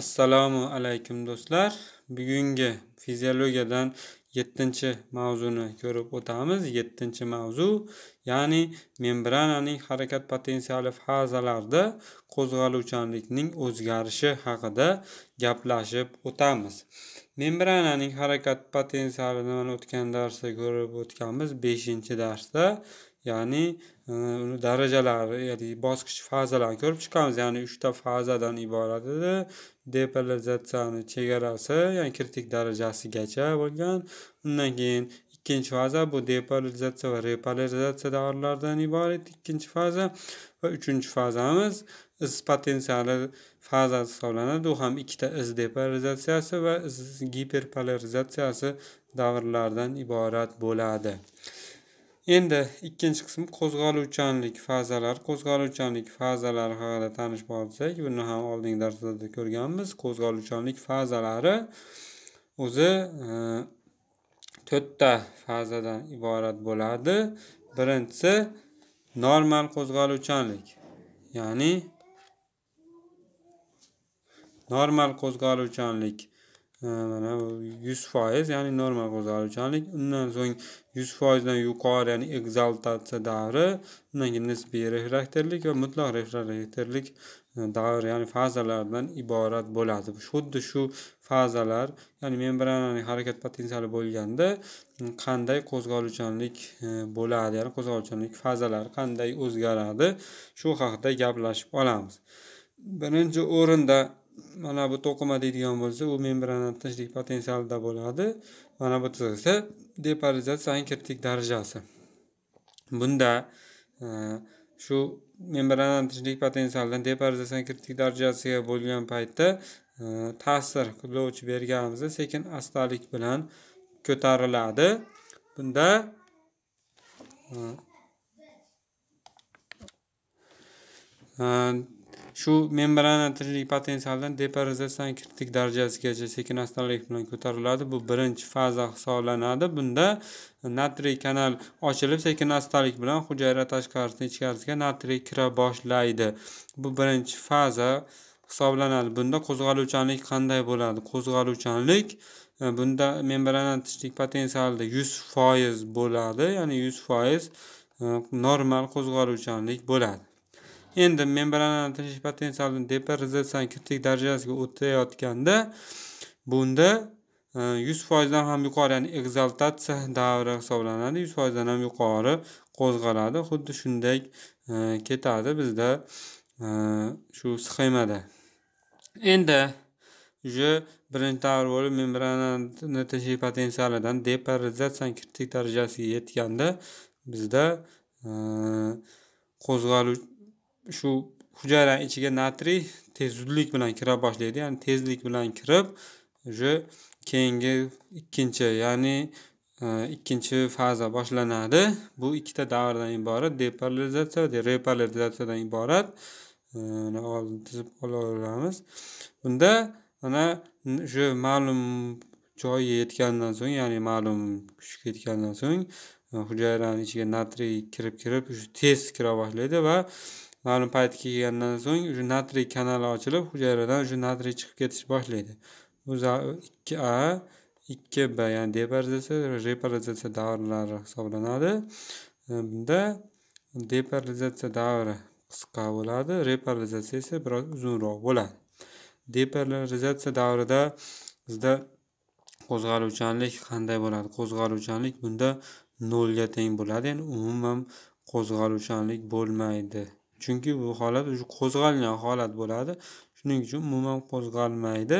assalomu alaykum do'stlar bugungi fiziologiyadan yettinchi mavzuni ko'rib o'tamiz yettinchi mavzu ya'ni membrananing harakat potensiali fazalarida qo'zg'aluvchanlikning o'zgarishi haqida gaplashib o'tamiz membrananing harakat potensialidan o'tgan darsda ko'rib o'tganmiz beshinchi darsda ya'ni e, darajalari ya'ni bosqich fazalarni ko'rib chiqamiz ya'ni uchta fazadan iborat edi depolarizatsiyani chegarasi ya'ni kritik darajasigacha bo'lgan undan keyin ikkinchi faza bu depolarizatsiya va repolarizatsiya davrlaridan iborat ikkinchi faza va uchinchi fazamiz iz potensiali fazasi hisoblanadi u ham ikkita iz depolarizatsiyasi va iz giperpolarizatsiyasi davrlaridan iborat bo'ladi endi ikkinchi qism qo'zg'aluvchanlik fazalar qo'zg'aluvchanlik fazalari haqida tanishib olsak buni ham oldingi darslarda ko'rganmiz qo'zg'aluvchanlik fazalari o'zi 4 e, to'rtta fazadan iborat bo'ladi birinchisi normal qo'zg'aluvchanlik ya'ni normal qo'zg'aluvchanlik mana yuz foiz ya'ni normal qo'zg'aluvchanlik undan so'ng yuz foizdan yuqori ya'ni ekzaltatsiya davri undan keyin nisbiy refraktorlik va mutlaq refraktorlik e, davri ya'ni fazalardan iborat bo'ladi xuddi shu fazalar ya'ni membrananing harakat potensiali bo'lganda e, qanday qo'zg'aluvchanlik e, bo'ladi ya'ni qo'zg'aluvchanlik fazalari qanday o'zgaradi shu haqida gaplashib olamiz birinchi o'rinda mana bu to'qima deydigan bo'lsa u membrana tinchlik potensialida bo'ladi mana bu esa depolarizatsiya kritik darajasi bunda e, shu membrana tinchlik potensialidan depolarizatsiya kritik darajasiga bo'lgan paytda e, ta'sir qiluvchi berganimizda sekin astalik bilan ko'tariladi bunda e, shu membrana tiriklik potensialidan depolarizatsiyaning kritik darajasigacha sekin astalik bilan ko'tariladi bu birinchi faza hisoblanadi bunda natriy kanal ochilib sekin astalik bilan hujayra tashqarisidan ichkarisiga natriy kira boshlaydi bu birinchi faza hisoblanadi bunda qo'zg'aluvchanlik qanday bo'ladi qo'zg'aluvchanlik e, bunda membrana tishlik potensialida yuz foiz bo'ladi ya'ni yuz foiz e, normal qo'zg'aluvchanlik bo'ladi endi membranani tinish potensialini depozitsion kritik darajasiga o'tayotganda bunda e, yuz foizdan ham yuqori ya'ni ekzaltatsiya davri hisoblanadi yuz foizdan ham yuqori qo'zg'aladi xuddi shunday e, ketadi bizda e, shu sxemada endi уже birinchi davr bo'lib membranani tinchlik potensialidan depolarizatsiya kritik darajasiga yetganda bizda qo'zg'aluvchi shu hujayrani ichiga natriy tez zudlik bilan kira boshlaydi ya'ni tezlik bilan kirib уже keyingi ikkinchi ya'ni e, ikkinchi faza boshlanadi bu ikkita davrdan iborat depolarizatsiya va repolarizatsiyadan iborat e, tizib olaveramiz bunda mana o'sha ma'lum joyga yetgandan so'ng ya'ni ma'lum kuchga yetgandan so'ng e, hujayrani ichiga natriy kirib kirib tez kira boshlaydi va ma'lum payt kelgandan so'ng уже natriy kanali ochilib hujayradan уже natriy chiqib ketishni boshlaydi bu ikki a ikki b ya'ni depolarizatsiya, repolarizatsiya davrlari hisoblanadi bunda depolarizatsiya davri qisqa bo'ladi repolarizatsiya esa biroz uzunroq bo'ladi depolarizatsiya davrida bizda qo'zg'aluvchanlik qanday bo'ladi qo'zg'aluvchanlik bunda nolga teng bo'ladi ya'ni umuman qo'zg'aluvchanlik bo'lmaydi chunki bu holat уже qo'zg'algan holat bo'ladi shuning uchun umuman qo'zg'almaydi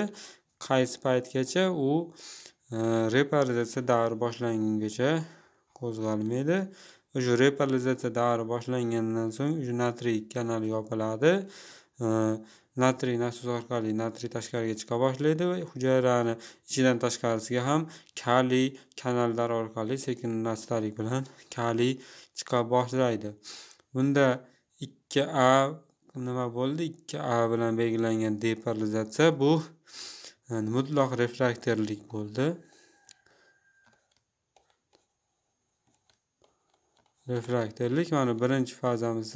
qaysi paytgacha u e, reparalizatsiya davri boshlangungacha qo'zg'almaydi уже reparalizatsiya davri boshlangandan so'ng уже natriy kanali yopiladi e, natriy nasos orqali natriy tashqariga chiqa boshlaydi va hujayrani ichidan tashqarisiga ham kaliy kanallar orqali sekin nastalik bilan kaliy chiqa boshlaydi bunda ikki a nima bo'ldi ikki a bilan belgilangan depolarizatsiya bu mutlaq refraktorlik bo'ldi refraktorlik mana birinchi fazamiz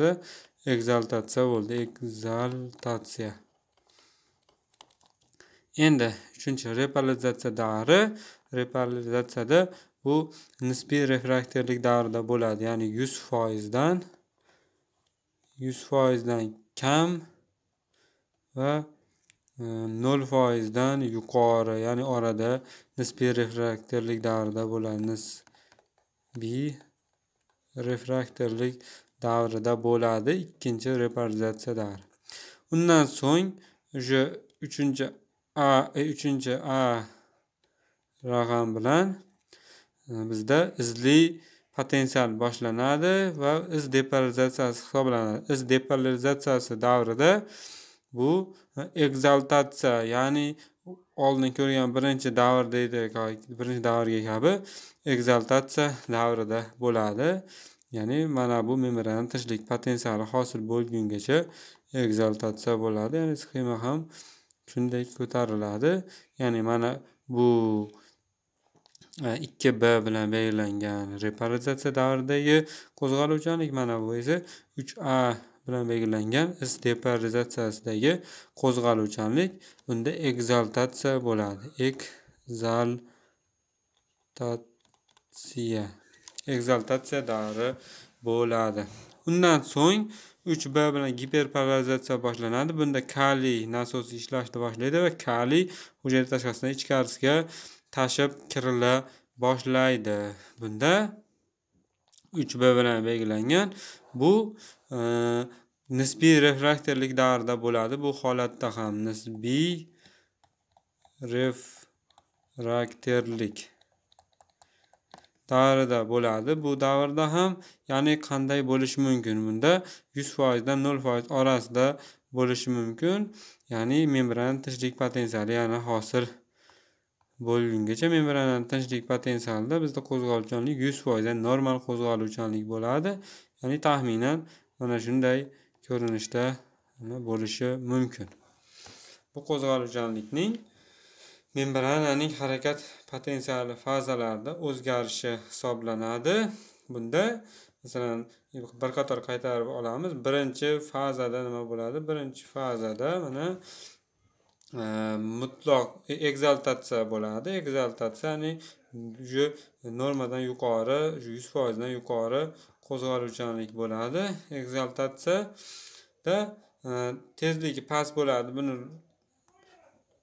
ekzaltatsiya bo'ldi ekzaltatsiya. endi uchinchi repolarizatsiya davri repolarizatsiyada bu nisbiy refraktorlik davrida bo'ladi ya'ni yuz foizdan 100 100%dan kam va 0%dan e, yuqori, ya'ni arada nisbiy refraktorlik davrida bo'ladi. Nisbiy refraktorlik davrida bo'ladi ikkinchi reparizatsiya davri. Undan so'ng o'sha 3-a, 3-a e, raqam bilan e, bizda izli potensial boshlanadi va iz depolarizatsiyasi hisoblanadi iz depolarizatsiyasi davrida bu ekzaltatsiya ya'ni oldin ko'rgan birinchi davr deydi birinchi davrga kabi ekzaltatsiya davrida bo'ladi ya'ni mana bu membran tinchlik potensiali hosil bo'lgungacha ekzaltatsiya bo'ladi ya'ni sxema ham shunday ko'tariladi ya'ni mana bu ikki b bilan belgilangan repolarizatsiya davridagi qo'zg'aluvchanlik mana bu esa uch a bilan belgilangan is depolarizatsiyasidagi qo'zg'aluvchanlik unda ekzaltatsiya bo'ladi ekzaltatsiya ekzaltatsiya davri bo'ladi undan so'ng 3 b bilan giperpolarizatsiya boshlanadi bunda kaliy nasosi ishlashni boshlaydi va kaliy hujayra tashqarisidan ichkarisiga tashib kirila boshlaydi bunda 3 b bilan belgilangan bu e, nisbiy refraktorlik davrida bo'ladi bu holatda ham nisbiy refraktorlik davrida bo'ladi bu davrda ham ya'ni qanday bo'lishi mumkin bunda 100 foizdan 0 foiz orasida bo'lishi mumkin ya'ni membrana tinchlik potensiali yana hosil bo'lgungacha membranani tinchlik potensialida bizda qo'zg'aluvchanlik yuz foizdan normal qo'zg'aluvchanlik bo'ladi ya'ni taxminan mana shunday ko'rinishda bo'lishi mumkin bu qo'zg'aluvchanlikning membrananing harakat potensiali fazalarida o'zgarishi hisoblanadi bunda masalan bir qator qaytarib olamiz birinchi fazada nima bo'ladi birinchi fazada mana mutlaq e, ekzaltatsiya bo'ladi ekzaltatsiyani shu normadan yuqori yuz foizdan yuqori qo'zg'aluvchanlik bo'ladi ekzaltatsiyada e, tezligi past bo'ladi buni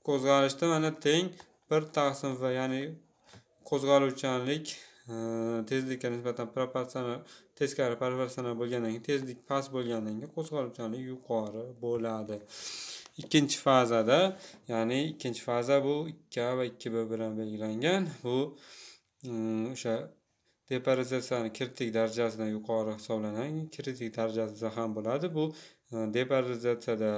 qo'zg'alishda mana teng bir taqsim va ya'ni qo'zg'aluvchanlik e, tezlikka nisbatan proporsional teskari proporsional bo'lgandan keyin tezlik past bo'lgandan keyin qo'zg'aluvchanlik yuqori bo'ladi ikkinchi fazada ya'ni ikkinchi faza bu ikki a va ikki b bilan belgilangan bu mm, o'sha depolarizatsiyani kritik darajasidan yuqori hisoblanadi kritik darajasida ham bo'ladi bu e, depolarizatsiyada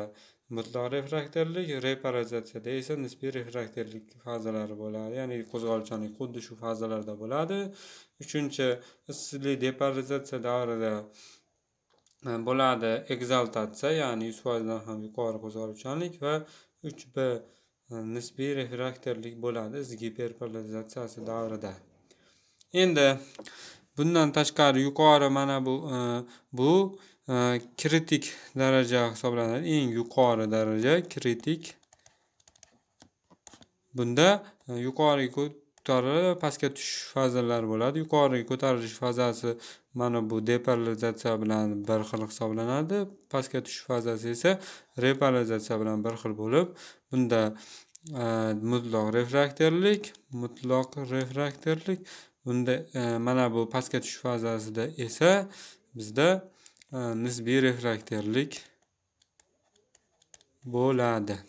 mutloq refraktorlik repolarizatsiyada esa nisbiy refraktorlik fazalari bo'ladi ya'ni qo'zg'aluvchanlik xuddi shu fazalarda bo'ladi uchinchi issiqlik depolarizatsiya davrida bo'ladi ekzaltatsiya ya'ni yuz foizdan ham yuqori qo'zg'aluvchanlik va uch b e, nisbiy refraktorlik bo'ladi giperpolarizatsiyasi davrida endi bundan tashqari yuqori mana bu e, bu e, kritik daraja hisoblanadi eng yuqori daraja kritik bunda e, yuqori ko'tariladi pastga tushish fazalari bo'ladi yuqoriga ko'tarilish fazasi mana bu depolarizatsiya bilan bir xil hisoblanadi pastga tushish fazasi esa repolarizatsiya bilan bir xil bo'lib bunda e, mutloq refraktorlik mutloq refraktorlik bunda e, mana bu pastga tushish fazasida esa bizda e, nisbiy refraktorlik bo'ladi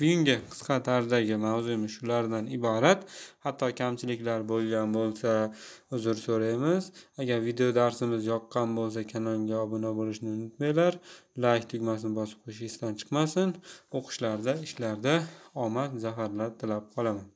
bugungi qisqa tarzdagi mavzuyimiz shulardan iborat hatto kamchiliklar bo'lgan bo'lsa uzr so'raymiz agar video darsimiz yoqqan bo'lsa kanalga obuna bo'lishni unutmanglar layk tugmasini bosib qo'yish esdan chiqmasin o'qishlarda ishlarda omad zafarlar tilab qolaman